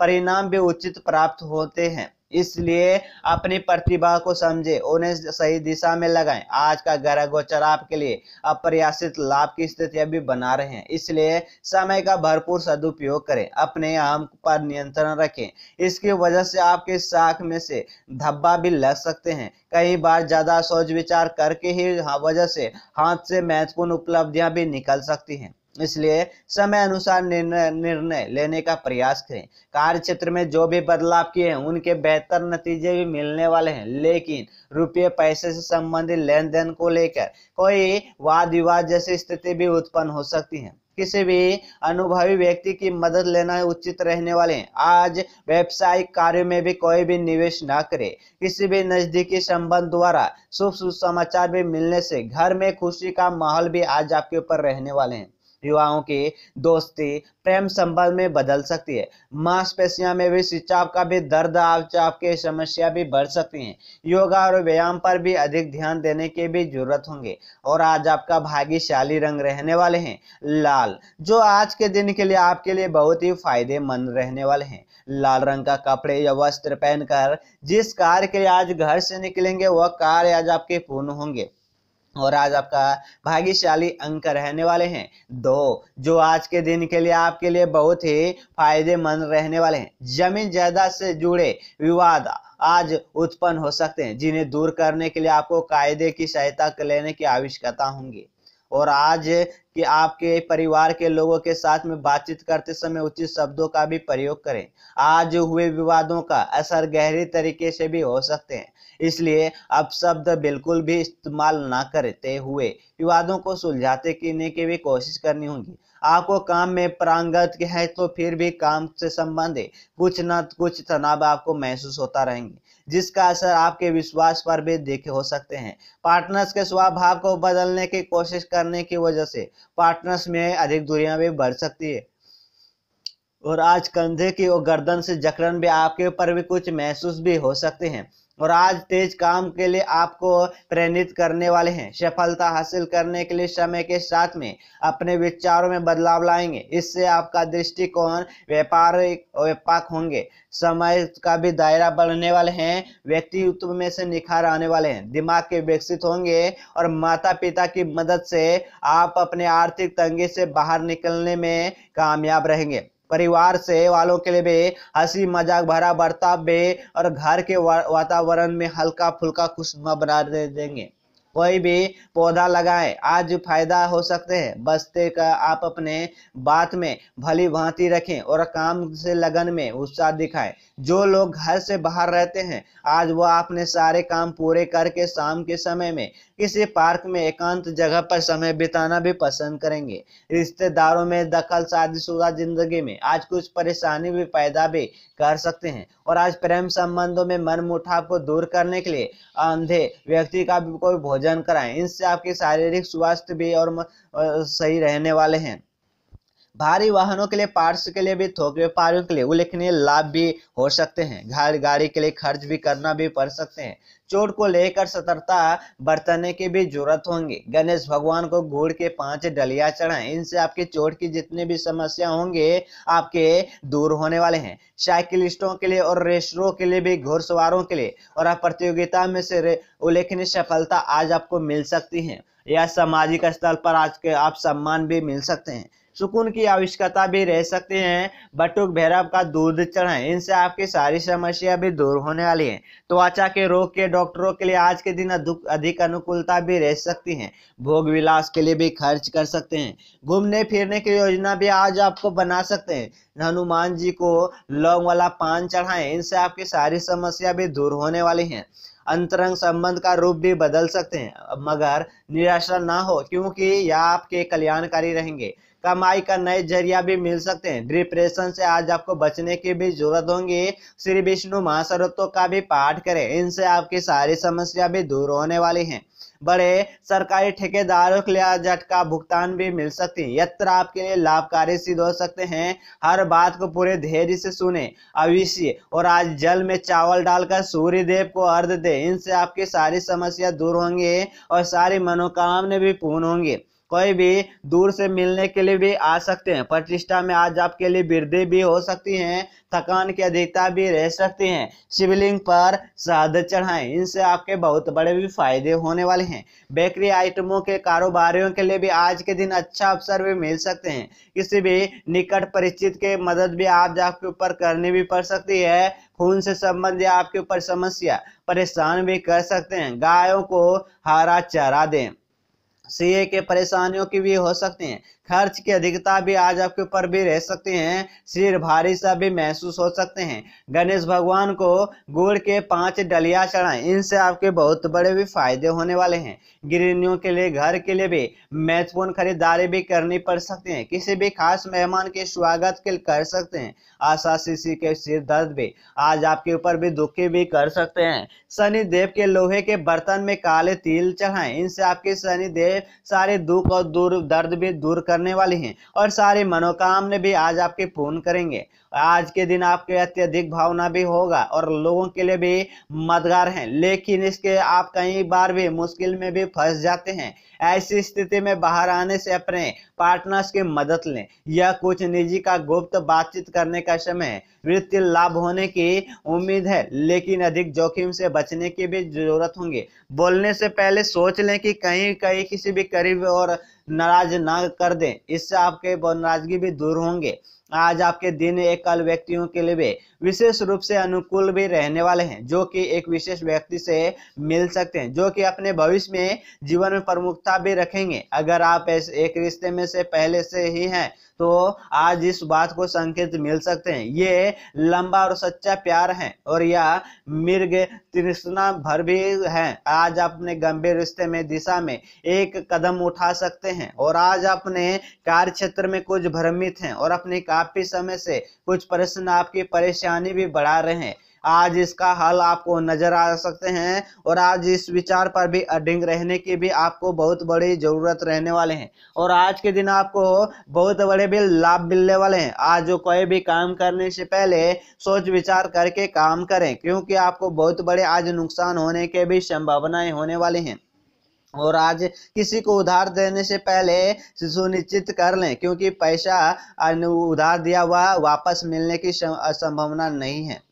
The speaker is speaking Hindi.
परिणाम भी उचित प्राप्त होते हैं इसलिए अपनी प्रतिभा को समझे उन्हें सही दिशा में लगाएं आज का ग्रह गोचर आपके लिए अप्रयासित लाभ की स्थितियां भी बना रहे हैं इसलिए समय का भरपूर सदुपयोग करें अपने आम पर नियंत्रण रखें इसकी वजह से आपके साख में से धब्बा भी लग सकते हैं कई बार ज्यादा सोच विचार करके ही हाँ, वजह से हाथ से महत्वपूर्ण उपलब्धियां भी निकल सकती हैं इसलिए समय अनुसार निर्णय निर्णय लेने का प्रयास करें कार्य क्षेत्र में जो भी बदलाव किए हैं उनके बेहतर नतीजे भी मिलने वाले हैं लेकिन रुपये पैसे से संबंधित लेन देन को लेकर कोई वाद विवाद जैसी स्थिति भी उत्पन्न हो सकती है किसी भी अनुभवी व्यक्ति की मदद लेना उचित रहने वाले हैं आज व्यवसायिक कार्यों में भी कोई भी निवेश ना करे किसी भी नजदीकी संबंध द्वारा शुभ समाचार भी मिलने से घर में खुशी का माहौल भी आज आपके ऊपर रहने वाले हैं युवाओं की दोस्ती प्रेम संबंध में बदल सकती है मांसपेशियों में भी सिंचाव का भी दर्द आवचाप की समस्या भी बढ़ सकती है योगा और व्यायाम पर भी अधिक ध्यान देने की भी जरूरत होंगे और आज आपका भाग्यशाली रंग रहने वाले हैं लाल जो आज के दिन के लिए आपके लिए बहुत ही फायदेमंद रहने वाले हैं लाल रंग का कपड़े या वस्त्र पहनकर जिस कार्य के लिए आज घर से निकलेंगे वह कार्य आज आपके पूर्ण होंगे और आज आपका भाग्यशाली अंक रहने वाले हैं दो जो आज के दिन के लिए आपके लिए बहुत ही फायदेमंद रहने वाले हैं जमीन जायदाद से जुड़े विवाद आज उत्पन्न हो सकते हैं जिन्हें दूर करने के लिए आपको कायदे की सहायता लेने की आवश्यकता होंगी और आज कि आपके परिवार के लोगों के साथ में बातचीत करते समय उचित शब्दों का भी प्रयोग करें आज हुए विवादों का असर गहरी तरीके से भी हो सकते हैं इसलिए अब शब्द बिल्कुल भी इस्तेमाल ना करते हुए विवादों को सुलझाते करने की भी कोशिश करनी होगी आपको काम में प्रांगत है तो फिर भी काम से संबंधित कुछ न कुछ तनाव आपको महसूस होता रहेंगे जिसका असर आपके विश्वास पर भी देखे हो सकते हैं पार्टनर्स के स्वभाव को बदलने की कोशिश करने की वजह से पार्टनर्स में अधिक दूरियां भी बढ़ सकती है और आज कंधे की और गर्दन से जकड़न भी आपके ऊपर भी कुछ महसूस भी हो सकते हैं और आज तेज काम के लिए आपको प्रेरित करने वाले हैं सफलता हासिल करने के लिए समय के साथ में अपने विचारों में बदलाव लाएंगे इससे आपका दृष्टिकोण व्यापारिक व्यापक होंगे समय का भी दायरा बढ़ने वाले हैं व्यक्तित्व में से निखार आने वाले हैं दिमाग के विकसित होंगे और माता पिता की मदद से आप अपने आर्थिक तंगी से बाहर निकलने में कामयाब रहेंगे परिवार से वालों के लिए भी हंसी मजाक भरा बर्ताव भी और घर के वातावरण में हल्का फुल्का खुशनुमा बना दे देंगे कोई भी पौधा लगाए आज फायदा हो सकते हैं बस्ते का आप अपने बात में भली भांति रखें और काम से लगन में उत्साह दिखाएं जो लोग घर से बाहर रहते हैं आज वह अपने सारे काम पूरे करके शाम के समय में किसी पार्क में एकांत जगह पर समय बिताना भी पसंद करेंगे रिश्तेदारों में दखल शादीशुदा जिंदगी में आज कुछ परेशानी भी पैदा भी कर सकते हैं और आज प्रेम संबंधों में मन मुठाव को दूर करने के लिए अंधे व्यक्ति का भी कोई भोजन कराएं इनसे आपके शारीरिक स्वास्थ्य भी और सही रहने वाले हैं भारी वाहनों के लिए पार्ट्स के लिए भी थोक व्यापारियों के लिए उल्लेखनीय लाभ भी हो सकते हैं घर गाड़ी के लिए खर्च भी करना भी पड़ सकते हैं चोट को लेकर सतर्कता बरतने की भी जरूरत होंगी गणेश भगवान को गुड़ के पांच डलिया चढ़ाएं इनसे आपके चोट की जितनी भी समस्या होंगे आपके दूर होने वाले हैं साइकिलिस्टों के लिए और रेसरों के लिए भी घुड़सवारों के लिए और आप प्रतियोगिता में से उल्लेखनीय सफलता आज आपको मिल सकती है या सामाजिक स्तर पर आज के आप सम्मान भी मिल सकते हैं सुकून की आवश्यकता भी रह सकती है बटुक भैरव का दूध चढ़ाएं इनसे आपकी सारी समस्या भी दूर होने वाली है त्वचा के रोग के डॉक्टरों के लिए आज के दिन अधिक अनुकूलता भी रह सकती है भोग विलास के लिए भी खर्च कर सकते हैं घूमने फिरने की योजना भी आज आपको बना सकते हैं हनुमान जी को लौंग वाला पान चढ़ाएं इनसे आपकी सारी समस्या भी दूर होने वाली है अंतरंग संबंध का रूप भी बदल सकते हैं मगर निराशा ना हो क्योंकि यह आपके कल्याणकारी रहेंगे कमाई का नए जरिया भी मिल सकते हैं डिप्रेशन से आज आपको बचने की भी जरूरत होंगी श्री विष्णु महासरोतों का भी पाठ करें इनसे आपकी सारी समस्या भी दूर होने वाली हैं बड़े सरकारी ठेकेदारों के लिए झटका भुगतान भी मिल सकती है यत्र आपके लिए लाभकारी सिद्ध हो सकते हैं हर बात को पूरे धैर्य से सुने अविष्य और आज जल में चावल डालकर सूर्य देव को अर्ध दे इनसे आपकी सारी समस्या दूर होंगे और सारी मनोकामना भी पूर्ण होंगे कोई भी दूर से मिलने के लिए भी आ सकते हैं प्रतिष्ठा में आज आपके लिए वृद्धि भी हो सकती है थकान की अधिकता भी रह सकती है शिवलिंग पर श्राद्ध चढ़ाएं इनसे आपके बहुत बड़े भी फायदे होने वाले हैं बेकरी आइटमों के कारोबारियों के लिए भी आज के दिन अच्छा अवसर भी मिल सकते हैं किसी भी निकट परिचित के मदद भी आप आपके ऊपर करनी भी पड़ सकती है खून से संबंधित आपके ऊपर समस्या परेशान भी कर सकते हैं गायों को हरा चारा दें सीए के परेशानियों की भी हो सकती हैं खर्च की अधिकता भी आज आपके ऊपर भी रह सकती है शरीर भारी सा भी महसूस हो सकते हैं गणेश भगवान को गुड़ के पांच डलिया चढ़ाएं इनसे आपके बहुत बड़े भी फायदे होने वाले हैं गृहणियों के लिए घर के लिए भी महत्वपूर्ण खरीदारी भी करनी पड़ सकती है किसी भी खास मेहमान के स्वागत के कर सकते हैं आशा शिशि के सिर दर्द भी आज आपके ऊपर भी दुखी भी कर सकते हैं शनि देव के लोहे के बर्तन में काले तिल चढ़ाएं इनसे आपके शनि देव सारे दुख और दूर दर्द भी दूर कर करने वाले हैं और सारे मनोकामने भी आज आपके पूर्ण करेंगे आज के दिन आपके अत्यधिक भावना भी होगा और लोगों के लिए भी मददगार हैं लेकिन इसके आप कई बार भी मुश्किल में भी फंस जाते हैं ऐसी स्थिति में बाहर आने से अपने पार्टनर्स की मदद लें यह कुछ निजी का गुप्त बातचीत करने का समय है वित्तीय लाभ होने की उम्मीद है लेकिन अधिक जोखिम से बचने की भी जरूरत होंगी बोलने से पहले सोच लें कि कहीं कहीं किसी भी करीब और नाराज ना कर दें इससे आपके नाराजगी भी दूर होंगे आज आपके दिन एक कल व्यक्तियों के लिए विशेष रूप से अनुकूल भी रहने वाले हैं जो कि एक विशेष व्यक्ति से मिल सकते हैं जो कि अपने भविष्य में जीवन में प्रमुखता भी रखेंगे अगर आप एक रिश्ते में से पहले से ही हैं तो आज इस बात को संकेत मिल सकते हैं ये लंबा और सच्चा प्यार है और यह मृग तृष्णा भर भी है आज अपने गंभीर रिश्ते में दिशा में एक कदम उठा सकते हैं और आज अपने कार्य क्षेत्र में कुछ भ्रमित हैं और अपने काफी समय से कुछ प्रश्न आपकी परेशानी भी बढ़ा रहे हैं आज इसका हल आपको नजर आ सकते हैं और आज इस विचार पर भी अडिंग रहने की भी आपको बहुत बड़ी जरूरत रहने वाले हैं और आज के दिन आपको बहुत बड़े भी लाभ मिलने वाले हैं आज जो कोई भी काम करने से पहले सोच विचार करके काम करें क्योंकि आपको बहुत बड़े आज नुकसान होने के भी संभावनाएं होने वाले हैं और आज किसी को उधार देने से पहले सुनिश्चित कर लें क्योंकि पैसा उधार दिया हुआ वापस मिलने की संभावना नहीं है